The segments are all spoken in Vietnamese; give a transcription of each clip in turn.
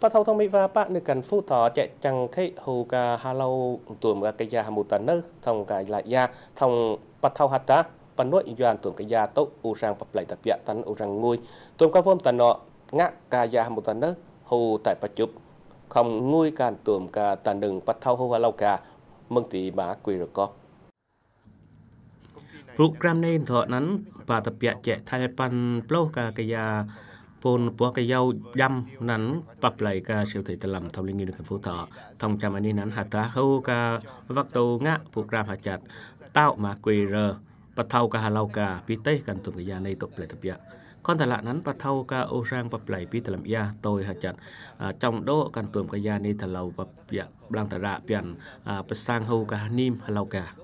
bắt đầu thông minh và bạn được cần phụ thọ chạy chẳng khi hồ cả hà lâu tuồng cả cái gia một tấn nước thông cả lại gia thông bắt đầu hạt ta bạn nuôi doan tuồng cái gia tốt ưu rằng bập lại tập dạng tấn ưu rằng ngôi tuồng cao vôm tần nọ ngã cả gia một tấn nước hồ tại bắt chụp không ngôi càn tuồng cả tần đừng bắt đầu hồ hà lâu cả mừng tỷ bá quỳ rồi có Program này thọ nắn và tập dạng chạy thay pan plo cả cây gia phôn bó cái dâu dăm nắn bập lại ca siêu thị tà lầm thông linh nghiên thành phố thọ thông trăm anh đi nắn hạ tá hâu ca vắc tàu ngã phục ram hạ chặt tạo mà quê rờ bật thâu ca hà lau ca bí tây cần tụng cái gia này tục lại tập dạng con thà lạ nắn bật thâu ca ô sang bập lại bí tà lầm gia tôi hạ chặt trong đô cần tụng cái gia này thà lau bập dạng đang thà rạ biển bật sang hâu ca nim hà lau ca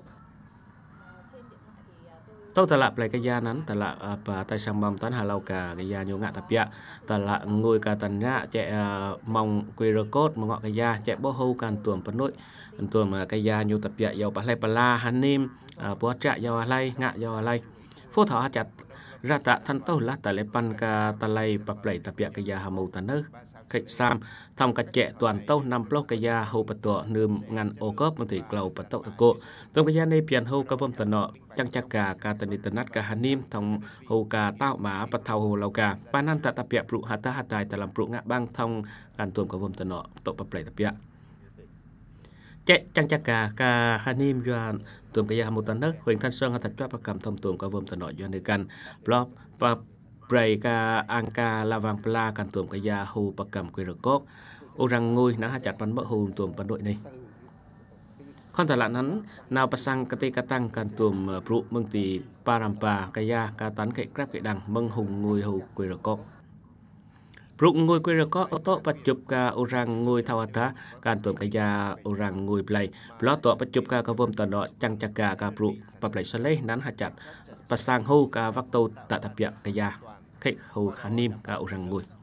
tôi tau cái gia nắn yanan tala và tay sang hà lâu cả cái gia nhiều ngã tập nga dạ. tapya tala ngồi cả tan ra chạy à, mong qr code mà ngọ ka ya che bo hou kan tuom pa noi cái gia nhiều tập tapya yo pa lai pa la hanim po chạy yo lai ngã yo lai thọ chặt ra tạ thân tàu là tại lệ pan ca ta lay bập lệ tập bia cái gia hà mâu ta nơ khệ sam thông cả trẻ toàn tàu năm block cái gia hậu bật tọa nương ngăn ô cốp một tỷ cầu bật tàu thật cô tôm cái gia này biển hậu ca vâm tần nọ chẳng chắc cả ca tần đi tần nát cả hà nim thông hậu ca tạo má bật thao hồ lau cả ban an tạ tập bia prụ hà ta hà tài tại làm prụ ngã băng thông an tuồng ca vâm tần nọ tộc bập lệ tập bia chăng chắc cả cả hanim yuan tuần cái một tấn đất huyện thanh sơn hà thạch cho và cầm thông tuần qua vùng tận nội yuan nơi căn blog và bray cả an ca la vàng pla căn tuần cái gia hu và cầm quy rực cốt ô rằng ngôi nắng hạ chặt bắn bỡ hùm tuần bắn đội này con thật lạ nắn nào bà sang cà tê cà tăng càn tuồng ờ, prụ mừng tì parampa kaya cà tán kệ grab kệ đằng mừng hùng ngồi hồ quê rực cọc Rụng ngồi quê có ô tô bắt chụp cả ô răng ngồi thao hạt can tuần cái gia ô răng ngồi play lo tổ bắt chụp cả các vôm tần đó chăng chặt cả cả rụng và play sân lấy nắn hạt chặt và sang hô cả vắc tàu tạ thập dạng cái gia khách hô khá nim cả ô răng ngồi